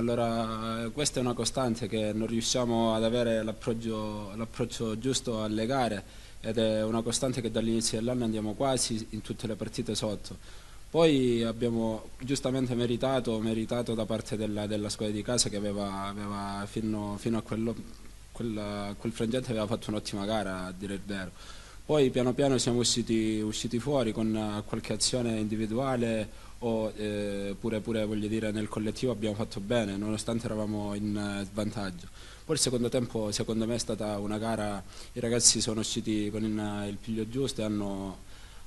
Allora, questa è una costante che non riusciamo ad avere l'approccio giusto alle gare ed è una costante che dall'inizio dell'anno andiamo quasi in tutte le partite sotto. Poi abbiamo giustamente meritato, meritato da parte della, della, squadra di casa che aveva, aveva fino, fino, a quello, quella, quel frangente aveva fatto un'ottima gara, a dire il vero. Poi piano piano siamo usciti, usciti fuori con qualche azione individuale o eh, pure, pure voglio dire nel collettivo abbiamo fatto bene nonostante eravamo in eh, svantaggio. Poi il secondo tempo secondo me è stata una gara, i ragazzi sono usciti con il, il piglio giusto e hanno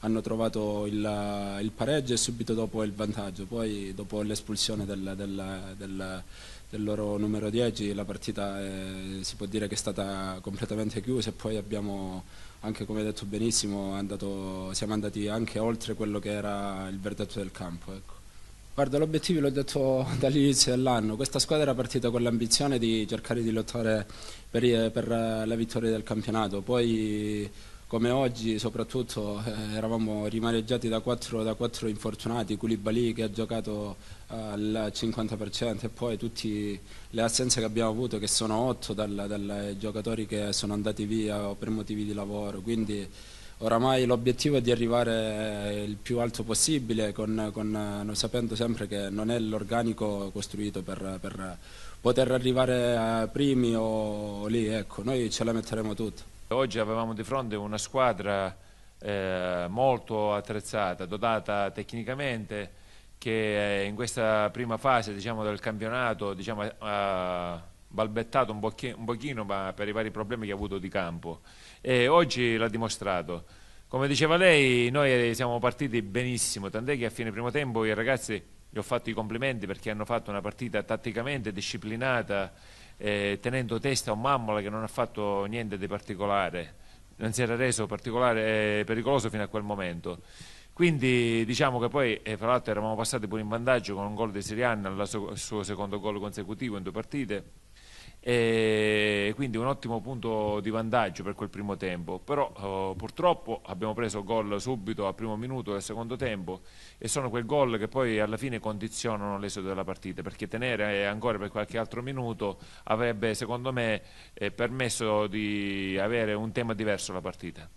hanno trovato il, il pareggio e subito dopo il vantaggio, poi dopo l'espulsione del, del, del, del, loro numero 10 la partita eh, si può dire che è stata completamente chiusa e poi abbiamo anche come detto benissimo andato, siamo andati anche oltre quello che era il verdetto del campo. Ecco. Guarda, l'obiettivo l'ho detto dall'inizio dell'anno, questa squadra era partita con l'ambizione di cercare di lottare per, per la vittoria del campionato, poi come oggi soprattutto eh, eravamo rimareggiati da quattro, da quattro infortunati, Koulibaly che ha giocato eh, al 50% e poi tutte le assenze che abbiamo avuto che sono otto dai eh, giocatori che sono andati via per motivi di lavoro, quindi oramai l'obiettivo è di arrivare eh, il più alto possibile con, con, sapendo sempre che non è l'organico costruito per, per, poter arrivare primi o, o lì, ecco, noi ce la metteremo tutta. Oggi avevamo di fronte una squadra eh, molto attrezzata, dotata tecnicamente, che in questa prima fase diciamo, del campionato diciamo, ha balbettato un, pochino, un pochino per i vari problemi che ha avuto di campo e oggi l'ha dimostrato. Come diceva lei, noi siamo partiti benissimo, tant'è che a fine primo tempo i ragazzi gli ho fatto i complimenti perché hanno fatto una partita tatticamente disciplinata, eh, tenendo testa a un Mammola che non ha fatto niente di particolare, non si era reso particolare, eh, pericoloso fino a quel momento. Quindi diciamo che poi, eh, fra l'altro, eravamo passati pure in vantaggio con un gol di Sirian, il suo secondo gol consecutivo in due partite e quindi un ottimo punto di vantaggio per quel primo tempo però eh, purtroppo abbiamo preso gol subito al primo minuto del secondo tempo e sono quei gol che poi alla fine condizionano l'esito della partita perché tenere ancora per qualche altro minuto avrebbe secondo me eh, permesso di avere un tema diverso la partita